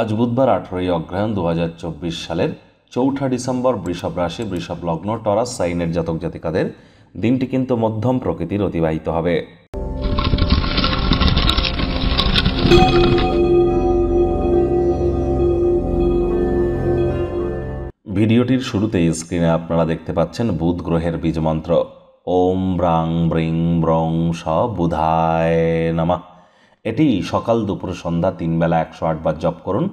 আজ বুধবার আঠেরোই অগ্রহায়ণ দু সালের চৌঠা ডিসেম্বর বৃষভ রাশি বৃষভ লগ্ন টরাস সাইনের জাতক জাতিকাদের দিনটি কিন্তু মধ্যম প্রকৃতির অতিবাহিত হবে ভিডিওটির শুরুতে স্ক্রিনে আপনারা দেখতে পাচ্ছেন বুধ গ্রহের বীজমন্ত্র ওম ব্রাং ব্রিং ব্রং স বুধায় নামা এটি সকাল দুপুর সন্ধ্যা তিনবেলা একশো আটবার জপ করুন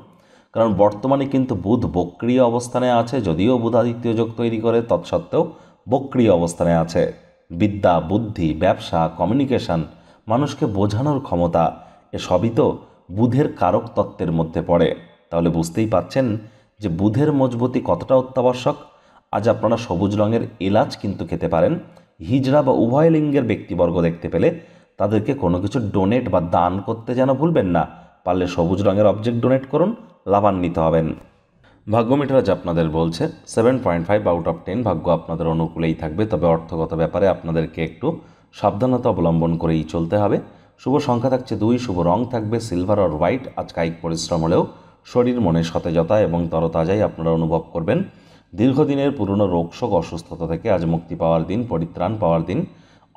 কারণ বর্তমানে কিন্তু বুধ বক্রিয় অবস্থানে আছে যদিও বুধাদিত্য যোগ তৈরি করে তৎসত্ত্বেও বক্রিয় অবস্থানে আছে বিদ্যা বুদ্ধি ব্যবসা কমিউনিকেশন মানুষকে বোঝানোর ক্ষমতা এসবই তো বুধের কারক তত্ত্বের মধ্যে পড়ে তাহলে বুঝতেই পাচ্ছেন যে বুধের মজবুতি কতটা অত্যাবশ্যক আজ আপনারা সবুজ রঙের এলাচ কিন্তু খেতে পারেন হিজড়া বা উভয় লিঙ্গের ব্যক্তিবর্গ দেখতে পেলে তাদেরকে কোনো কিছু ডোনেট বা দান করতে যেন ভুলবেন না পারলে সবুজ রঙের অবজেক্ট ডোনেট করুন লাভান্বিত হবেন ভাগ্যমিটার আজ আপনাদের বলছে seven point five out of ten ভাগ্য আপনাদের অনুকূলেই থাকবে তবে অর্থগত ব্যাপারে আপনাদেরকে একটু সাবধানতা অবলম্বন করেই চলতে হবে শুভ সংখ্যা থাকছে দুই শুভ রং থাকবে সিলভার আর হোয়াইট আজ কায়িক পরিশ্রম হলেও শরীর মনে সতেজতা এবং তরতাজাই আপনারা অনুভব করবেন দীর্ঘদিনের পুরনো রোগশোক অসুস্থতা থেকে আজ মুক্তি পাওয়ার দিন পরিত্রাণ পাওয়ার দিন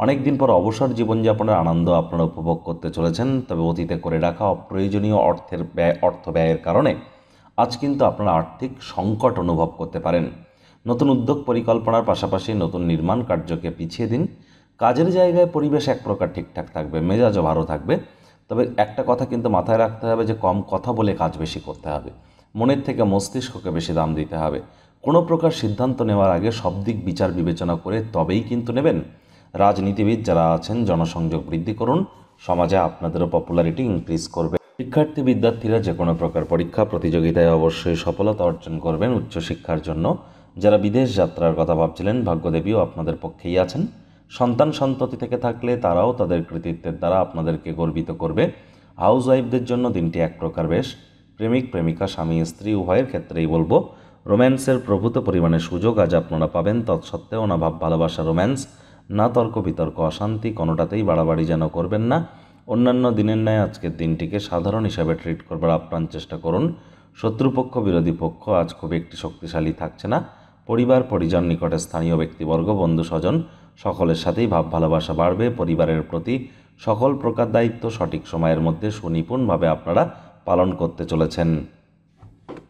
অনেক দিন পর অবসর জীবনযাপনের আনন্দ আপনারা উপভোগ করতে চলেছেন তবে অতীতে করে রাখা অপ্রয়োজনীয় অর্থের ব্যয় অর্থ ব্যয়ের কারণে আজ কিন্তু আপনারা আর্থিক সংকট অনুভব করতে পারেন নতুন উদ্যোগ পরিকল্পনার পাশাপাশি নতুন নির্মাণ কার্যকে পিছিয়ে দিন কাজের জায়গায় পরিবেশ এক প্রকার ঠিকঠাক থাকবে মেজাজও ভালো থাকবে তবে একটা কথা কিন্তু মাথায় রাখতে হবে যে কম কথা বলে কাজ বেশি করতে হবে মনের থেকে মস্তিষ্ককে বেশি দাম দিতে হবে কোনো প্রকার সিদ্ধান্ত নেওয়ার আগে সব দিক বিচার বিবেচনা করে তবেই কিন্তু নেবেন রাজনীতিবিদ যারা আছেন জনসংযোগ বৃদ্ধি করুন সমাজে আপনাদেরও পপুলারিটি ইনক্রিজ করবে শিক্ষার্থী বিদ্যার্থীরা যে কোনো প্রকার পরীক্ষা প্রতিযোগিতায় অবশ্যই সফলতা অর্জন করবেন উচ্চশিক্ষার জন্য যারা বিদেশ যাত্রার কথা ভাবছিলেন ভাগ্যদেবীও আপনাদের পক্ষেই আছেন সন্তান সন্ততি থেকে থাকলে তারাও তাদের কৃতিত্বের দ্বারা আপনাদেরকে গর্বিত করবে হাউস ওয়াইফদের জন্য দিনটি এক প্রকার বেশ প্রেমিক প্রেমিকা স্বামী স্ত্রী উভয়ের ক্ষেত্রেই বলবো রোম্যান্সের প্রভূত পরিমাণে সুযোগ আজ আপনারা পাবেন তৎসত্ত্বেও না ভাব ভালোবাসা রোম্যান্স না তর্ক বিতর্ক অশান্তি কোনোটাতেই বাড়াবাড়ি যেন করবেন না অন্যান্য দিনের ন্যায় আজকের দিনটিকে সাধারণ হিসাবে ট্রিট করবার আপ্রাণ চেষ্টা করুন শত্রুপক্ষ বিরোধী পক্ষ আজ খুব একটি শক্তিশালী থাকছে না পরিবার পরিজন নিকটে স্থানীয় ব্যক্তিবর্গ বন্ধু স্বজন সকলের সাথেই ভাব ভালোবাসা বাড়বে পরিবারের প্রতি সকল প্রকার দায়িত্ব সঠিক সময়ের মধ্যে সুনিপুণভাবে আপনারা পালন করতে চলেছেন